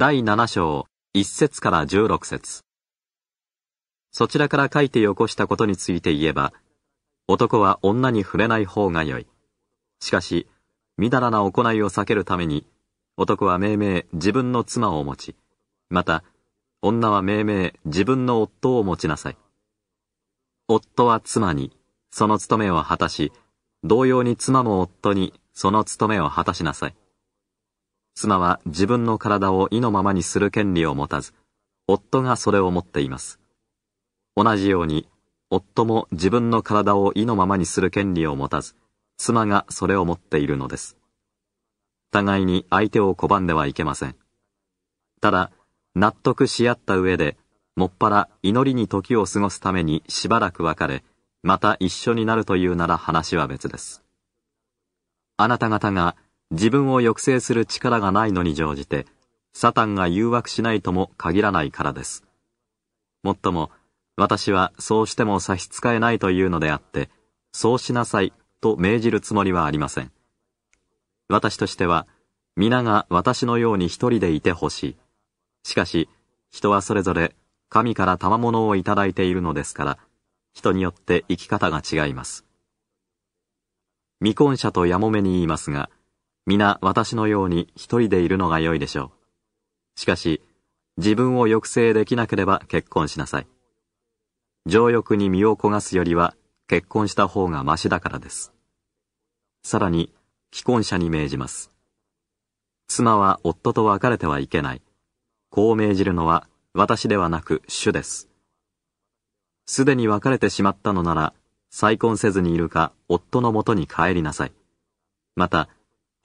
第7章、1節から16節そちらから書いてよこしたことについて言えば、男は女に触れない方が良い。しかし、みだらな行いを避けるために、男は命名自分の妻を持ち、また、女は命名自分の夫を持ちなさい。夫は妻に、その務めを果たし、同様に妻も夫に、その務めを果たしなさい。妻は自分の体を意のままにする権利を持たず、夫がそれを持っています。同じように、夫も自分の体を意のままにする権利を持たず、妻がそれを持っているのです。互いに相手を拒んではいけません。ただ、納得し合った上で、もっぱら祈りに時を過ごすためにしばらく別れ、また一緒になるというなら話は別です。あなた方が自分を抑制する力がないのに乗じて、サタンが誘惑しないとも限らないからです。もっとも、私はそうしても差し支えないというのであって、そうしなさいと命じるつもりはありません。私としては、皆が私のように一人でいてほしい。しかし、人はそれぞれ神から賜物をいただいているのですから、人によって生き方が違います。未婚者とやもめに言いますが、皆私のように一人でいるのが良いでしょう。しかし、自分を抑制できなければ結婚しなさい。情欲に身を焦がすよりは結婚した方がましだからです。さらに、既婚者に命じます。妻は夫と別れてはいけない。こう命じるのは私ではなく主です。すでに別れてしまったのなら、再婚せずにいるか夫のもとに帰りなさい。また、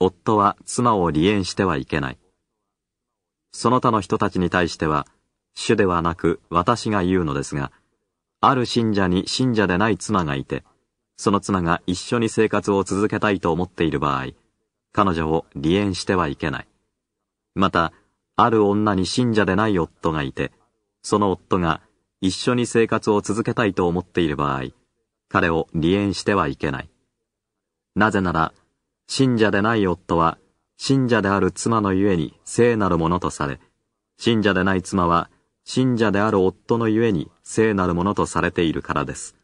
夫は妻を離縁してはいけない。その他の人たちに対しては、主ではなく私が言うのですが、ある信者に信者でない妻がいて、その妻が一緒に生活を続けたいと思っている場合、彼女を離縁してはいけない。また、ある女に信者でない夫がいて、その夫が一緒に生活を続けたいと思っている場合、彼を離縁してはいけない。なぜなら、信者でない夫は、信者である妻のゆえに聖なるものとされ、信者でない妻は、信者である夫のゆえに聖なるものとされているからです。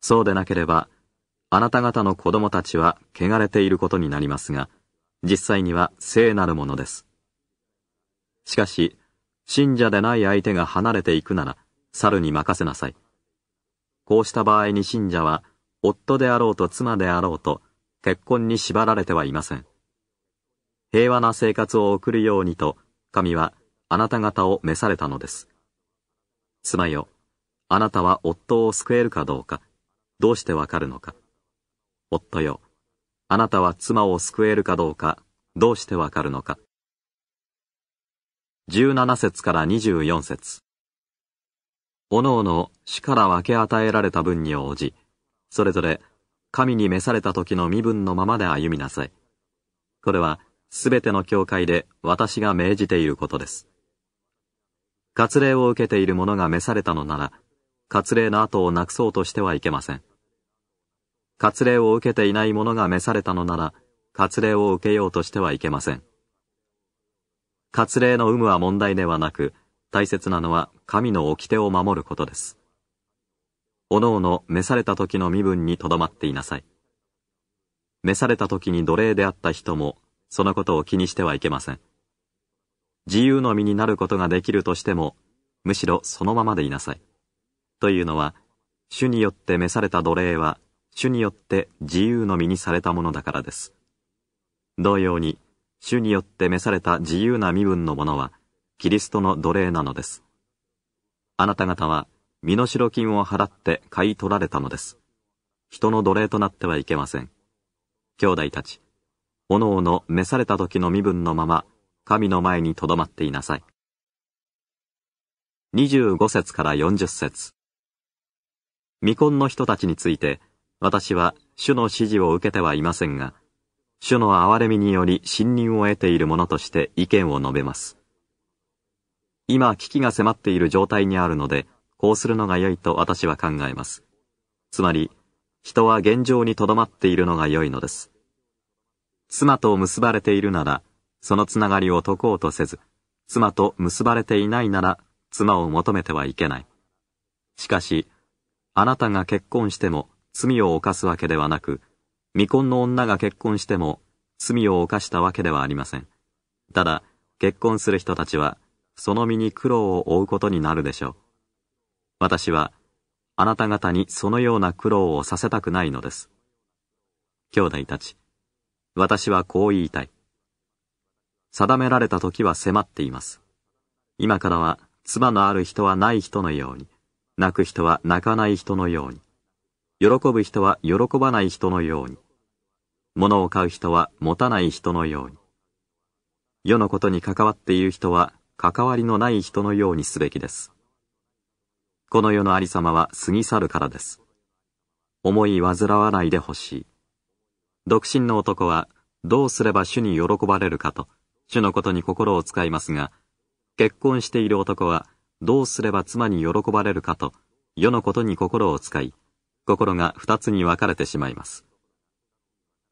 そうでなければ、あなた方の子供たちは汚れていることになりますが、実際には聖なるものです。しかし、信者でない相手が離れていくなら、猿に任せなさい。こうした場合に信者は、夫であろうと妻であろうと、結婚に縛られてはいません。平和な生活を送るようにと、神はあなた方を召されたのです。妻よ、あなたは夫を救えるかどうか、どうしてわかるのか。夫よ、あなたは妻を救えるかどうか、どうしてわかるのか。17節から24節おのおの主から分け与えられた分に応じ、それぞれ神に召された時の身分のままで歩みなさい。これは、すべての教会で私が命じていることです。割礼を受けている者が召されたのなら、割礼の後をなくそうとしてはいけません。割礼を受けていない者が召されたのなら、割礼を受けようとしてはいけません。割礼の有無は問題ではなく、大切なのは神の掟を守ることです。おのおの召された時の身分にとどまっていなさい。召された時に奴隷であった人も、そのことを気にしてはいけません。自由の身になることができるとしても、むしろそのままでいなさい。というのは、主によって召された奴隷は、主によって自由の身にされたものだからです。同様に、主によって召された自由な身分のものは、キリストの奴隷なのです。あなた方は、身代金を払って買い取られたのです。人の奴隷となってはいけません。兄弟たち、おのおの召された時の身分のまま、神の前に留まっていなさい。二十五節から四十節未婚の人たちについて、私は主の指示を受けてはいませんが、主の憐れみにより信任を得ている者として意見を述べます。今、危機が迫っている状態にあるので、こうするのが良いと私は考えます。つまり、人は現状に留まっているのが良いのです。妻と結ばれているなら、そのつながりを解こうとせず、妻と結ばれていないなら、妻を求めてはいけない。しかし、あなたが結婚しても罪を犯すわけではなく、未婚の女が結婚しても罪を犯したわけではありません。ただ、結婚する人たちは、その身に苦労を負うことになるでしょう。私は、あなた方にそのような苦労をさせたくないのです。兄弟たち、私はこう言いたい。定められた時は迫っています。今からは、妻のある人はない人のように、泣く人は泣かない人のように、喜ぶ人は喜ばない人のように、物を買う人は持たない人のように、世のことに関わっている人は関わりのない人のようにすべきです。この世のありさまは過ぎ去るからです。思い煩わないでほしい。独身の男はどうすれば主に喜ばれるかと、主のことに心を使いますが、結婚している男はどうすれば妻に喜ばれるかと、世のことに心を使い、心が二つに分かれてしまいます。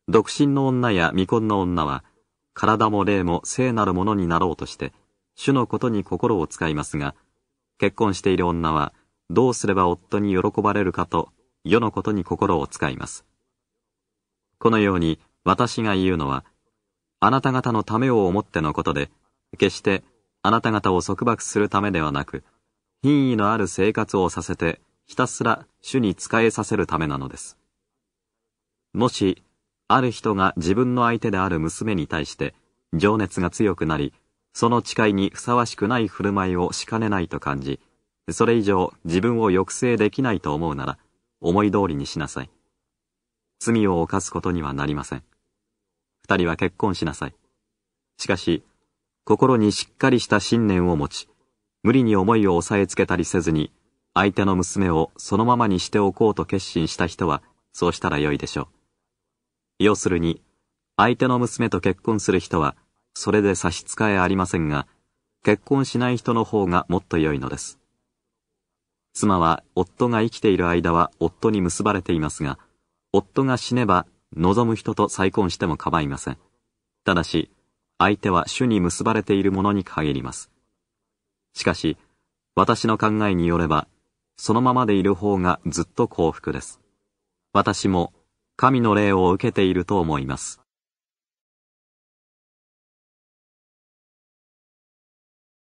独身の女や未婚の女は、体も霊も聖なるものになろうとして、主のことに心を使いますが、結婚している女は、どうすれば夫に喜ばれるかと、世のことに心を使います。このように、私が言うのは、あなた方のためを思ってのことで、決してあなた方を束縛するためではなく、品位のある生活をさせて、ひたすら主に仕えさせるためなのです。もし、ある人が自分の相手である娘に対して、情熱が強くなり、その誓いにふさわしくない振る舞いをしかねないと感じ、それ以上自分を抑制できないと思うなら、思い通りにしなさい。罪を犯すことにはなりません。二人は結婚しなさい。しかし、心にしっかりした信念を持ち、無理に思いを抑えつけたりせずに、相手の娘をそのままにしておこうと決心した人は、そうしたらよいでしょう。要するに、相手の娘と結婚する人は、それで差し支えありませんが、結婚しない人の方がもっと良いのです。妻は夫が生きている間は夫に結ばれていますが、夫が死ねば望む人と再婚しても構いません。ただし、相手は主に結ばれているものに限ります。しかし、私の考えによれば、そのままでいる方がずっと幸福です。私も神の霊を受けていると思います。